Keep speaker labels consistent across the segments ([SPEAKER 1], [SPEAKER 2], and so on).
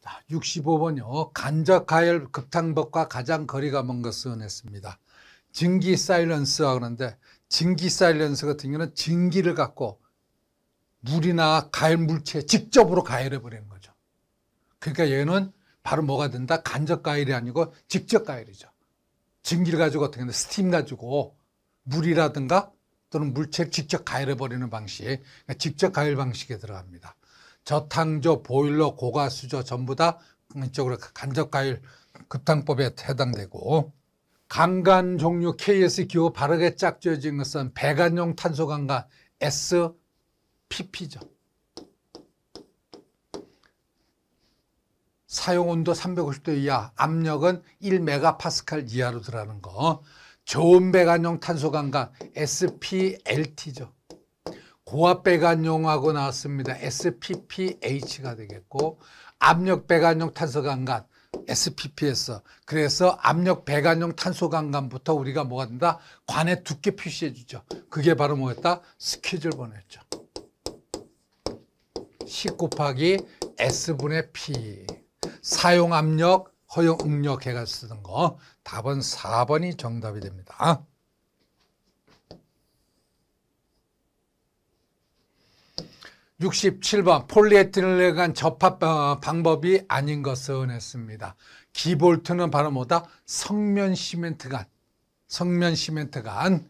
[SPEAKER 1] 자, 65번요. 간접 가열 극탕법과 가장 거리가 먼 것은 했습니다. 증기 사일런스 하는데 증기 사일런스 같은 경우는 증기를 갖고 물이나 가열 물체 직접으로 가열해 버리는 거죠. 그러니까 얘는 바로 뭐가 된다? 간접 가열이 아니고 직접 가열이죠. 증기를 가지고 어떻게 하냐 스팀 가지고 물이라든가 또는 물체를 직접 가열해 버리는 방식, 그러니까 직접 가열 방식에 들어갑니다. 저탕조, 보일러, 고가, 수조 전부 다 이쪽으로 간접가일 급탕법에 해당되고 강간 종류 KS 기호 바르게 짝지어진 것은 배관용 탄소강간 SPP죠. 사용 온도 350도 이하, 압력은 1메가파스칼 이하로 들어가는 거. 좋은 배관용 탄소강간 SPLT죠. 고압 배관용하고 나왔습니다. SPPH가 되겠고 압력 배관용 탄소강간 SPPS 그래서 압력 배관용 탄소강간부터 우리가 뭐가 된다? 관의 두께 표시해 주죠. 그게 바로 뭐였다? 스케줄 번호였죠. 10 곱하기 S분의 P 사용압력 허용 응력 해가 쓰는 거 답은 4번이 정답이 됩니다. 67번 폴리에틸렌을 간 접합 어, 방법이 아닌 것은 했습니다. 기볼트는 바로 뭐다? 성면 시멘트간. 성면 시멘트간.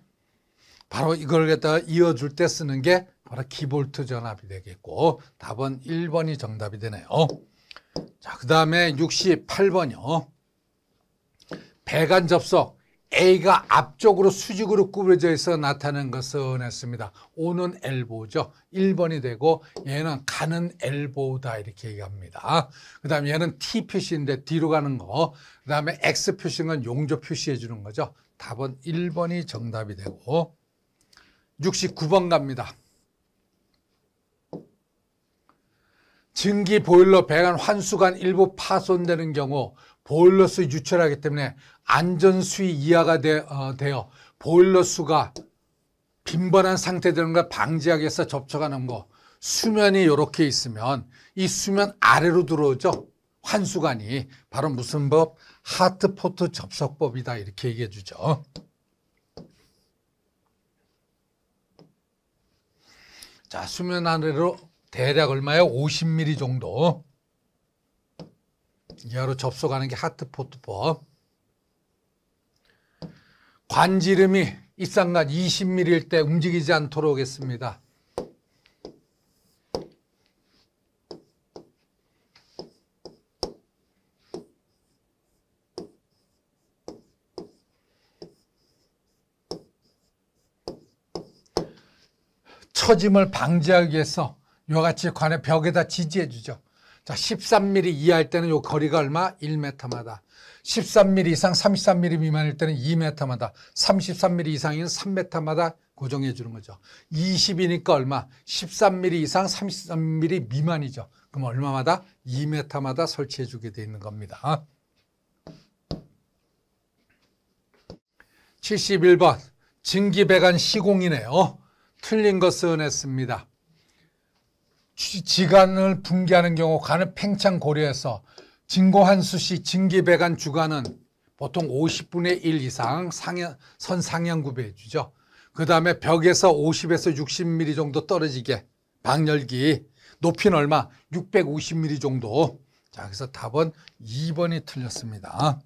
[SPEAKER 1] 바로 이걸 갖다 이어줄 때 쓰는 게 바로 기볼트 전압이 되겠고 답은 1번이 정답이 되네요. 자, 그 다음에 68번이요. 배관 접속. A가 앞쪽으로 수직으로 구부려져 있어 나타낸 것은 했습니다. 오는 엘보죠. 1번이 되고 얘는 가는 엘보다 이렇게 얘기합니다. 그 다음에 얘는 T 표시인데 뒤로 가는 거. 그 다음에 X 표시는 용접 표시해 주는 거죠. 답은 1번이 정답이 되고 69번 갑니다. 증기 보일러 배관 환수관 일부 파손되는 경우 보일러스 유출하기 때문에 안전 수위 이하가 되, 어, 되어 보일러 수가 빈번한 상태되는 걸 방지하기 위해서 접촉하는 거 수면이 이렇게 있으면 이 수면 아래로 들어오죠. 환수관이 바로 무슨 법? 하트포트 접속법이다 이렇게 얘기해 주죠. 자, 수면 아래로 대략 얼마예요? 50mm 정도 이하로 접속하는 게 하트포트법. 관지름이 입상간 20mm일 때 움직이지 않도록 하겠습니다 처짐을 방지하기 위해서 이와 같이 관의 벽에다 지지해 주죠. 자, 13mm 이하일 때는 요 거리가 얼마? 1m마다. 13mm 이상, 33mm 미만일 때는 2m마다. 33mm 이상인 3m마다 고정해 주는 거죠. 20이니까 얼마? 13mm 이상, 33mm 미만이죠. 그럼 얼마마다? 2m마다 설치해 주게 되어 있는 겁니다. 71번 증기배관 시공이네요. 틀린 것 써냈습니다. 지간을 붕괴하는 경우 간을 팽창 고려해서 진고한수 씨진기배관 주간은 보통 50분의 1 이상 상향, 선 상향 구배해 주죠. 그 다음에 벽에서 50에서 60mm 정도 떨어지게 방열기 높이는 얼마? 650mm 정도. 자, 그래서 답은 2번이 틀렸습니다.